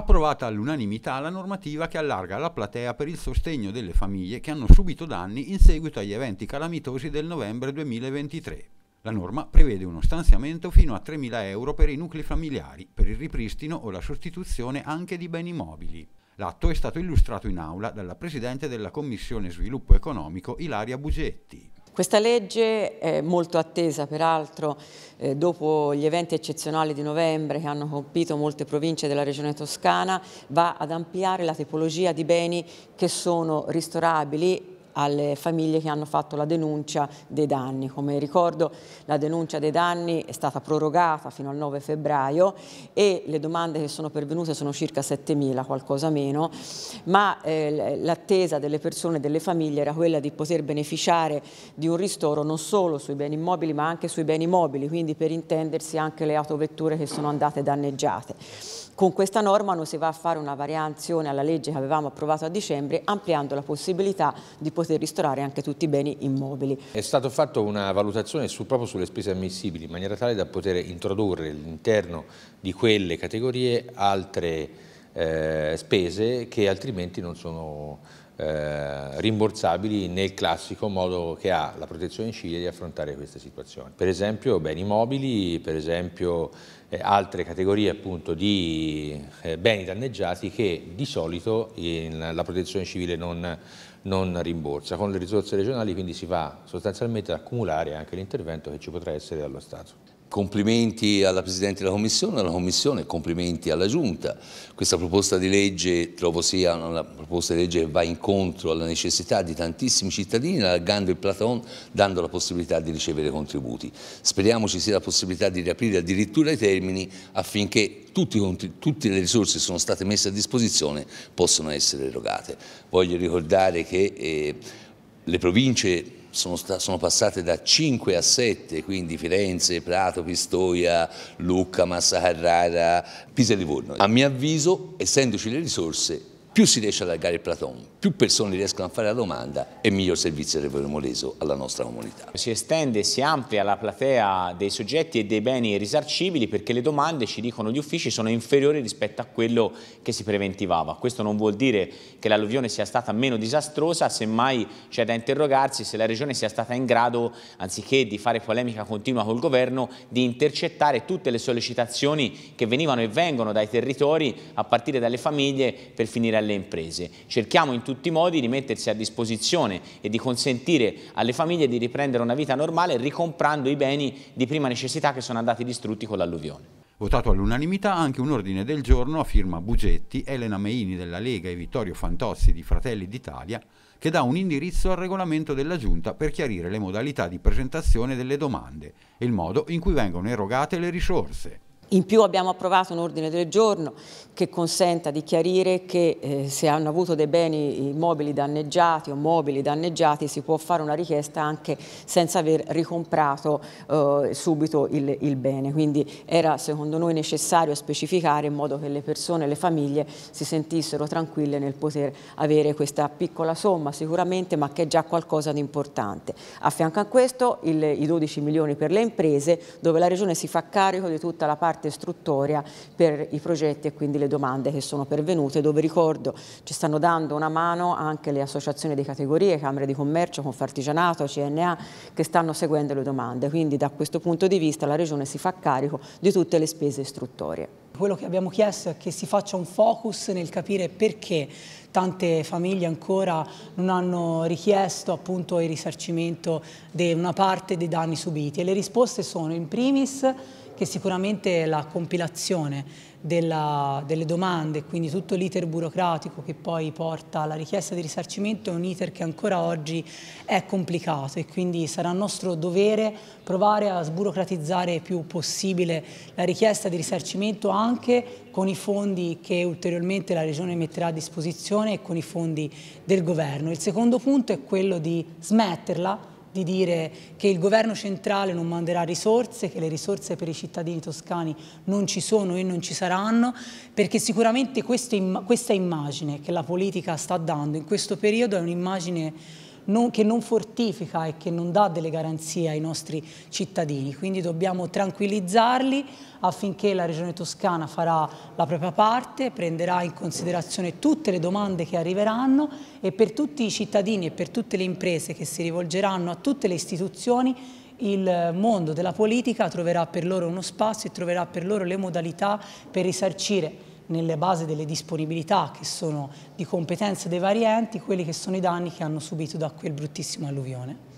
approvata all'unanimità la normativa che allarga la platea per il sostegno delle famiglie che hanno subito danni in seguito agli eventi calamitosi del novembre 2023. La norma prevede uno stanziamento fino a 3.000 euro per i nuclei familiari, per il ripristino o la sostituzione anche di beni mobili. L'atto è stato illustrato in aula dalla Presidente della Commissione Sviluppo Economico Ilaria Bugetti. Questa legge, è molto attesa peraltro, eh, dopo gli eventi eccezionali di novembre che hanno colpito molte province della regione toscana, va ad ampliare la tipologia di beni che sono ristorabili alle famiglie che hanno fatto la denuncia dei danni. Come ricordo la denuncia dei danni è stata prorogata fino al 9 febbraio e le domande che sono pervenute sono circa 7.000, qualcosa meno, ma eh, l'attesa delle persone e delle famiglie era quella di poter beneficiare di un ristoro non solo sui beni immobili ma anche sui beni mobili, quindi per intendersi anche le autovetture che sono andate danneggiate. Con questa norma non si va a fare una variazione alla legge che avevamo approvato a dicembre ampliando la possibilità di poter ristorare anche tutti i beni immobili. È stata fatta una valutazione su, proprio sulle spese ammissibili in maniera tale da poter introdurre all'interno di quelle categorie altre eh, spese che altrimenti non sono eh, rimborsabili nel classico modo che ha la protezione civile di affrontare queste situazioni. Per esempio beni mobili, per esempio eh, altre categorie appunto di eh, beni danneggiati che di solito in, la protezione civile non, non rimborsa. Con le risorse regionali quindi si va sostanzialmente ad accumulare anche l'intervento che ci potrà essere dallo Stato. Complimenti alla Presidente della Commissione, alla Commissione, complimenti alla Giunta. Questa proposta di legge trovo sia una proposta di legge che va incontro alla necessità di tantissimi cittadini, allargando il Platon, dando la possibilità di ricevere contributi. Speriamo ci sia la possibilità di riaprire addirittura i termini affinché tutti, tutte le risorse che sono state messe a disposizione possano essere erogate. Voglio ricordare che eh, le province sono, sono, passate da 5 a 7, quindi Firenze, Prato, Pistoia, Lucca, Massa Carrara, Pisa e Livorno. A mio avviso, essendoci le risorse, più si riesce ad allargare il Platon, più persone riescono a fare la domanda e miglior servizio avremo reso alla nostra comunità. Si estende, si amplia la platea dei soggetti e dei beni risarcibili perché le domande, ci dicono gli uffici, sono inferiori rispetto a quello che si preventivava. Questo non vuol dire che l'alluvione sia stata meno disastrosa, semmai c'è da interrogarsi se la Regione sia stata in grado, anziché di fare polemica continua col Governo, di intercettare tutte le sollecitazioni che venivano e vengono dai territori, a partire dalle famiglie, per finire a alle imprese. Cerchiamo in tutti i modi di mettersi a disposizione e di consentire alle famiglie di riprendere una vita normale ricomprando i beni di prima necessità che sono andati distrutti con l'alluvione. Votato all'unanimità anche un ordine del giorno a firma Bugetti, Elena Meini della Lega e Vittorio Fantossi di Fratelli d'Italia, che dà un indirizzo al regolamento della Giunta per chiarire le modalità di presentazione delle domande e il modo in cui vengono erogate le risorse. In più abbiamo approvato un ordine del giorno che consenta di chiarire che eh, se hanno avuto dei beni immobili danneggiati o mobili danneggiati si può fare una richiesta anche senza aver ricomprato eh, subito il, il, bene. Quindi era secondo noi necessario specificare in modo che le persone e le famiglie si sentissero tranquille nel poter avere questa piccola somma sicuramente ma che è già qualcosa di importante. A fianco a questo il, i 12 milioni per le imprese dove la Regione si fa carico di tutta la parte istruttoria per i progetti e quindi le domande che sono pervenute dove ricordo ci stanno dando una mano anche le associazioni di categorie, Camere di Commercio, Confartigianato, CNA che stanno seguendo le domande, quindi da questo punto di vista la Regione si fa carico di tutte le spese istruttorie. Quello che abbiamo chiesto è che si faccia un focus nel capire perché tante famiglie ancora non hanno richiesto appunto il risarcimento di una parte dei danni subiti e le risposte sono in primis che sicuramente la compilazione della, delle domande, quindi tutto l'iter burocratico che poi porta alla richiesta di risarcimento è un iter che ancora oggi è complicato e quindi sarà nostro dovere provare a sburocratizzare il più possibile la richiesta di risarcimento anche con i fondi che ulteriormente la Regione metterà a disposizione e con i fondi del Governo. Il secondo punto è quello di smetterla di dire che il governo centrale non manderà risorse, che le risorse per i cittadini toscani non ci sono e non ci saranno, perché sicuramente questa immagine che la politica sta dando in questo periodo è un'immagine non, che non fortifica e che non dà delle garanzie ai nostri cittadini. Quindi dobbiamo tranquillizzarli affinché la Regione Toscana farà la propria parte, prenderà in considerazione tutte le domande che arriveranno e per tutti i cittadini e per tutte le imprese che si rivolgeranno a tutte le istituzioni il mondo della politica troverà per loro uno spazio e troverà per loro le modalità per risarcire nelle basi delle disponibilità che sono di competenza dei vari enti quelli che sono i danni che hanno subito da quel bruttissimo alluvione.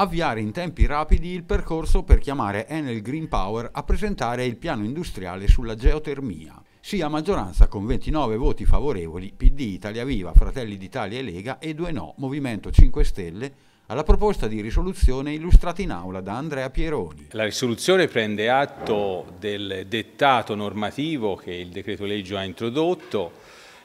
avviare in tempi rapidi il percorso per chiamare Enel Green Power a presentare il piano industriale sulla geotermia. Sì a maggioranza con 29 voti favorevoli PD, Italia Viva, Fratelli d'Italia e Lega e due no, Movimento 5 Stelle, alla proposta di risoluzione illustrata in aula da Andrea Pieroni. La risoluzione prende atto del dettato normativo che il decreto legge ha introdotto,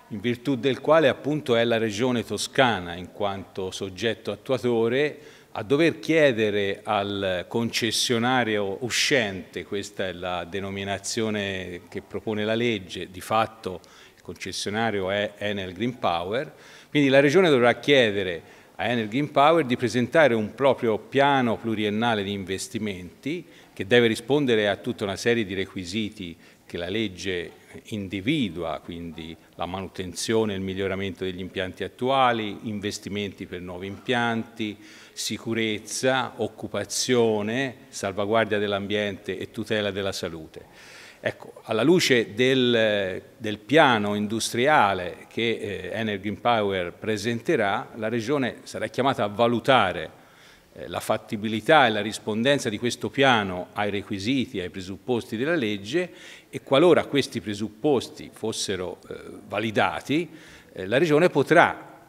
in virtù del quale appunto è la regione toscana in quanto soggetto attuatore a dover chiedere al concessionario uscente, questa è la denominazione che propone la legge, di fatto il concessionario è Enel Green Power, quindi la Regione dovrà chiedere a Energy Empower di presentare un proprio piano pluriennale di investimenti che deve rispondere a tutta una serie di requisiti che la legge individua, quindi la manutenzione e il miglioramento degli impianti attuali, investimenti per nuovi impianti, sicurezza, occupazione, salvaguardia dell'ambiente e tutela della salute. Ecco, alla luce del, del piano industriale che eh, Energy Power presenterà, la Regione sarà chiamata a valutare eh, la fattibilità e la rispondenza di questo piano ai requisiti, ai presupposti della legge e qualora questi presupposti fossero eh, validati, eh, la Regione potrà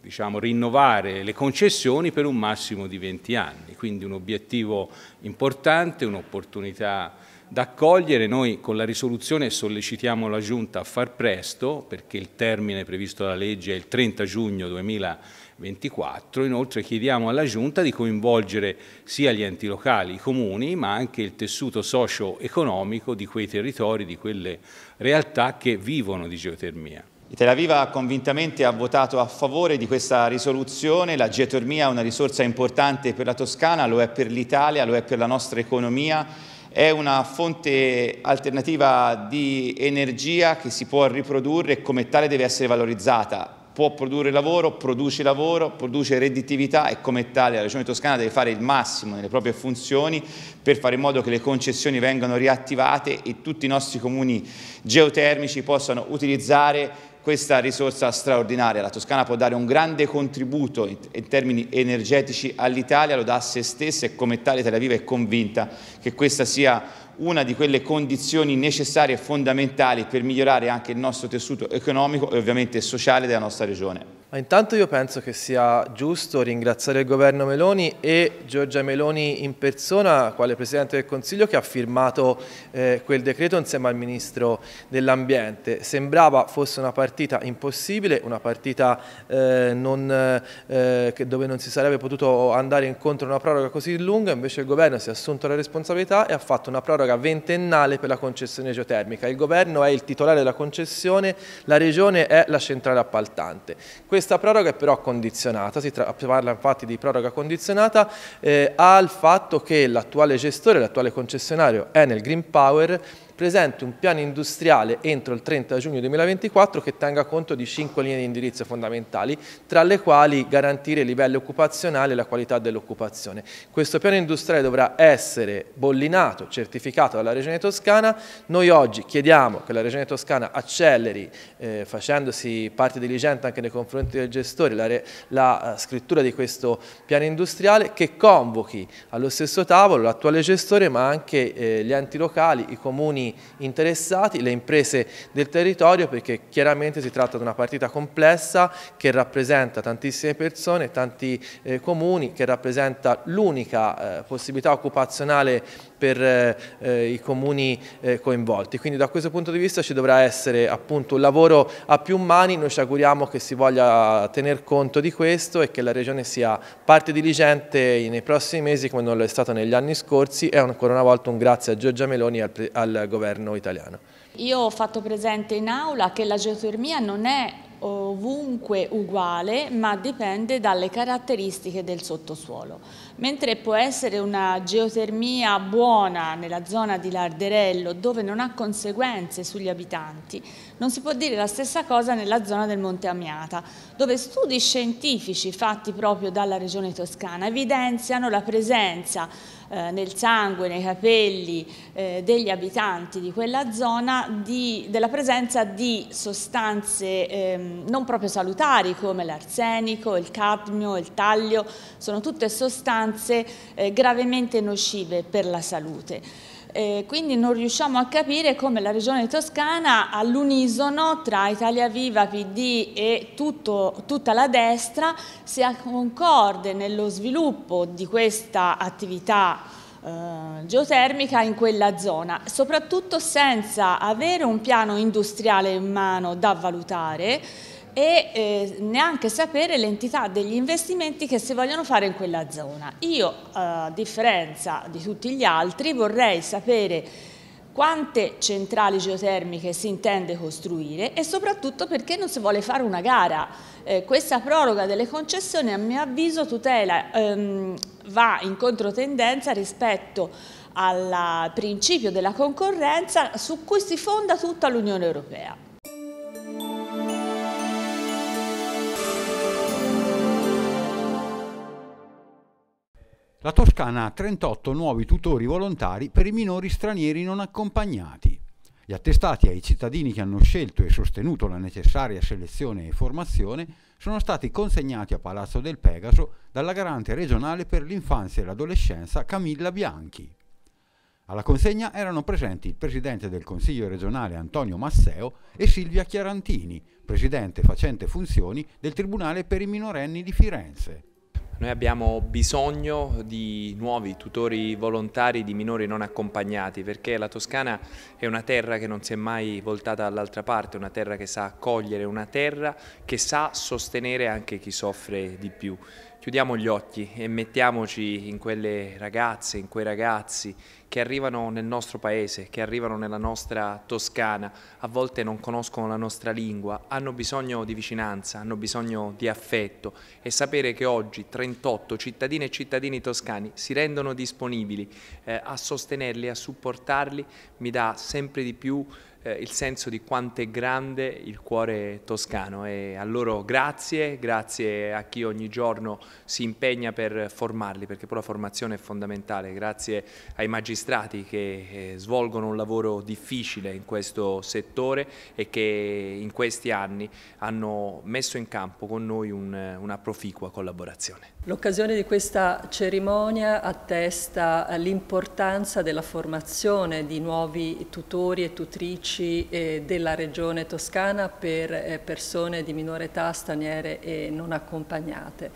diciamo, rinnovare le concessioni per un massimo di 20 anni. Quindi un obiettivo importante, un'opportunità da accogliere. Noi con la risoluzione sollecitiamo la Giunta a far presto, perché il termine previsto dalla legge è il 30 giugno 2024. Inoltre chiediamo alla Giunta di coinvolgere sia gli enti locali, i comuni, ma anche il tessuto socio-economico di quei territori, di quelle realtà che vivono di geotermia. Italia ha convintamente votato a favore di questa risoluzione. La geotermia è una risorsa importante per la Toscana, lo è per l'Italia, lo è per la nostra economia è una fonte alternativa di energia che si può riprodurre e come tale deve essere valorizzata. Può produrre lavoro, produce lavoro, produce redditività e come tale la Regione Toscana deve fare il massimo nelle proprie funzioni per fare in modo che le concessioni vengano riattivate e tutti i nostri comuni geotermici possano utilizzare questa risorsa straordinaria. La Toscana può dare un grande contributo in, termini energetici all'Italia, lo dà a se stessa e come tale Italia Viva è convinta che questa sia una di quelle condizioni necessarie e fondamentali per migliorare anche il nostro tessuto economico e ovviamente sociale della nostra regione. Intanto io penso che sia giusto ringraziare il governo Meloni e Giorgia Meloni in persona, quale Presidente del Consiglio, che ha firmato eh, quel decreto insieme al Ministro dell'Ambiente. Sembrava fosse una partita impossibile, una partita eh, non, eh, dove non si sarebbe potuto andare incontro a una proroga così lunga, invece il governo si è assunto la responsabilità e ha fatto una proroga ventennale per la concessione geotermica. Il governo è il titolare della concessione, la regione è la centrale appaltante. Questo questa proroga è però condizionata, si parla infatti di proroga condizionata eh, al fatto che l'attuale gestore, l'attuale concessionario Enel Green Power presenti un piano industriale entro il 30 giugno 2024 che tenga conto di cinque linee di indirizzo fondamentali, tra le quali garantire il livello occupazionale e la qualità dell'occupazione. Questo piano industriale dovrà essere bollinato, certificato dalla Regione Toscana. Noi oggi chiediamo che la Regione Toscana acceleri, eh, facendosi parte diligente anche nei confronti del gestore, la, re, la eh, scrittura di questo piano industriale che convochi allo stesso tavolo l'attuale gestore ma anche eh, gli enti locali, i comuni cittadini interessati, le imprese del territorio perché chiaramente si tratta di una partita complessa che rappresenta tantissime persone, tanti eh, comuni, che rappresenta l'unica eh, possibilità occupazionale per eh, eh, i comuni eh, coinvolti. Quindi da questo punto di vista ci dovrà essere appunto un lavoro a più mani, noi ci auguriamo che si voglia tener conto di questo e che la Regione sia parte diligente nei prossimi mesi come non lo è stato negli anni scorsi e ancora una volta un grazie a Giorgia Meloni e al, al governo italiano. Io ho fatto presente in aula che la geotermia non è ovunque uguale ma dipende dalle caratteristiche del sottosuolo. Mentre può essere una geotermia buona nella zona di Larderello dove non ha conseguenze sugli abitanti, non si può dire la stessa cosa nella zona del Monte Amiata, dove studi scientifici fatti proprio dalla regione toscana evidenziano la presenza eh, nel sangue, nei capelli eh, degli abitanti di quella zona di, della presenza di sostanze ehm, non proprio salutari come l'arsenico, il cadmio, il taglio, sono tutte sostanze eh, gravemente nocive per la salute eh, quindi non riusciamo a capire come la regione toscana all'unisono tra Italia Viva, PD e tutto, tutta la destra sia concorde nello sviluppo di questa attività eh, geotermica in quella zona, soprattutto senza avere un piano industriale in mano da valutare e eh, neanche sapere l'entità degli investimenti che si vogliono fare in quella zona. Io, eh, a differenza di tutti gli altri, vorrei sapere quante centrali geotermiche si intende costruire e soprattutto perché non si vuole fare una gara. Eh, questa proroga delle concessioni a mio avviso tutela, ehm, va in controtendenza rispetto al principio della concorrenza su cui si fonda tutta l'Unione Europea. La Toscana ha 38 nuovi tutori volontari per i minori stranieri non accompagnati. Gli attestati ai cittadini che hanno scelto e sostenuto la necessaria selezione e formazione sono stati consegnati a Palazzo del Pegaso dalla garante regionale per l'infanzia e l'adolescenza Camilla Bianchi. Alla consegna erano presenti il presidente del Consiglio regionale Antonio Masseo e Silvia Chiarantini, presidente facente funzioni del Tribunale per i minorenni di Firenze. Noi abbiamo bisogno di nuovi tutori volontari di minori non accompagnati perché la Toscana è una terra che non si è mai voltata dall'altra parte, una terra che sa accogliere, una terra che sa sostenere anche chi soffre di più. Chiudiamo gli occhi e mettiamoci in quelle ragazze, in quei ragazzi che arrivano nel nostro paese, che arrivano nella nostra Toscana, a volte non conoscono la nostra lingua, hanno bisogno di vicinanza, hanno bisogno di affetto e sapere che oggi 38 cittadine e cittadini toscani si rendono disponibili eh, a sostenerli, a supportarli, mi dà sempre di più eh, il senso di quanto è grande il cuore toscano e a loro grazie, grazie a chi ogni giorno si impegna per formarli perché poi la formazione è fondamentale, grazie ai magistrati che eh, svolgono un lavoro difficile in questo settore e che in questi anni hanno messo in campo con noi un, una proficua collaborazione. L'occasione di questa cerimonia attesta l'importanza della formazione di nuovi tutori e tutrici medici eh, della regione toscana per eh, persone di minore età, straniere e non accompagnate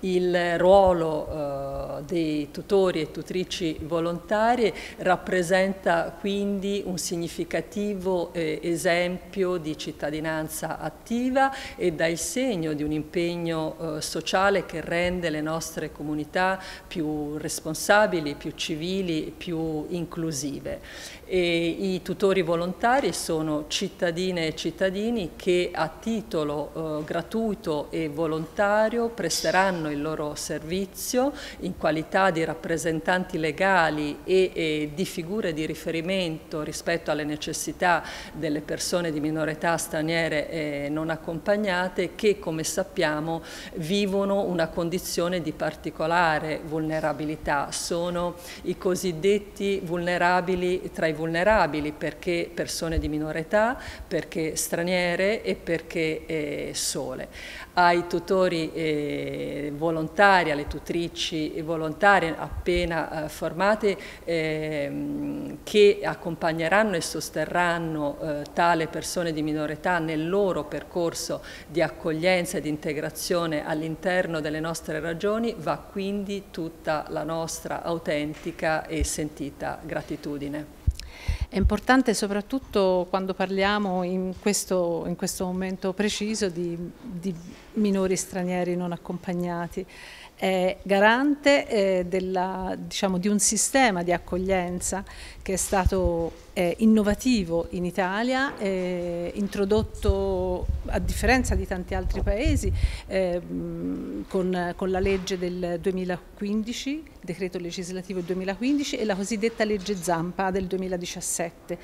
il ruolo eh, dei tutori e tutrici volontari rappresenta quindi un significativo eh, esempio di cittadinanza attiva e dà il segno di un impegno eh, sociale che rende le nostre comunità più responsabili, più civili, più inclusive. E I tutori volontari sono cittadine e cittadini che a titolo eh, gratuito e volontario presteranno fanno il loro servizio in qualità di rappresentanti legali e, e di figure di riferimento rispetto alle necessità delle persone di minore età straniere eh, non accompagnate che come sappiamo vivono una condizione di particolare vulnerabilità, sono i cosiddetti vulnerabili tra i vulnerabili perché persone di minore età, perché straniere e perché eh, sole. Ai tutori eh, volontaria, le tutrici volontarie appena eh, formate ehm, che accompagneranno e sosterranno eh, tale persone di minore età nel loro percorso di accoglienza e di integrazione all'interno delle nostre ragioni va quindi tutta la nostra autentica e sentita gratitudine. È importante soprattutto quando parliamo in questo, in questo momento preciso di, di, minori stranieri non accompagnati. È garante eh, della, diciamo, di un sistema di accoglienza che è stato eh, innovativo in Italia, eh, introdotto a differenza di tanti altri paesi eh, con, con, la legge del 2015, il decreto legislativo del 2015 e la cosiddetta legge Zampa del 2017.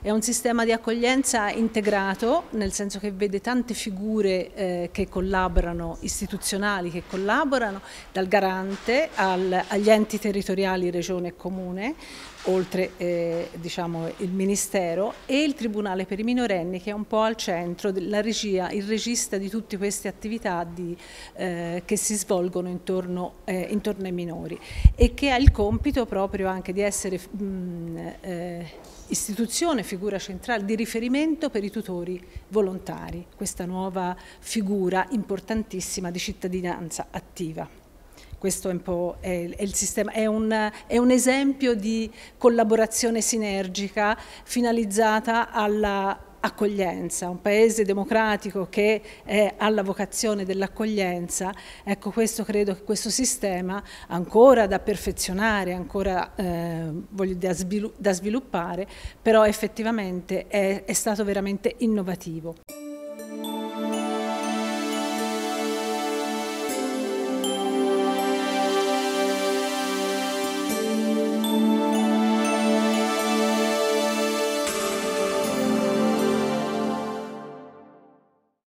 È un sistema di accoglienza integrato, nel senso che vede tante figure eh, che collaborano, istituzionali che collaborano, dal garante al, agli enti territoriali, regione e comune, oltre eh, diciamo, il Ministero e il Tribunale per i minorenni che è un po' al centro, la regia, il regista di tutte queste attività di, eh, che si svolgono intorno, eh, intorno, ai minori e che ha il compito proprio anche di essere mh, eh, istituzione, figura centrale di riferimento per i tutori volontari, questa nuova figura importantissima di cittadinanza attiva. Questo è un po' è, è il sistema, è un, è un, esempio di collaborazione sinergica finalizzata alla accoglienza, un paese democratico che è alla vocazione dell'accoglienza, ecco questo credo che questo sistema ancora da perfezionare, ancora eh, voglio, da, sviluppare, però effettivamente è, è stato veramente innovativo.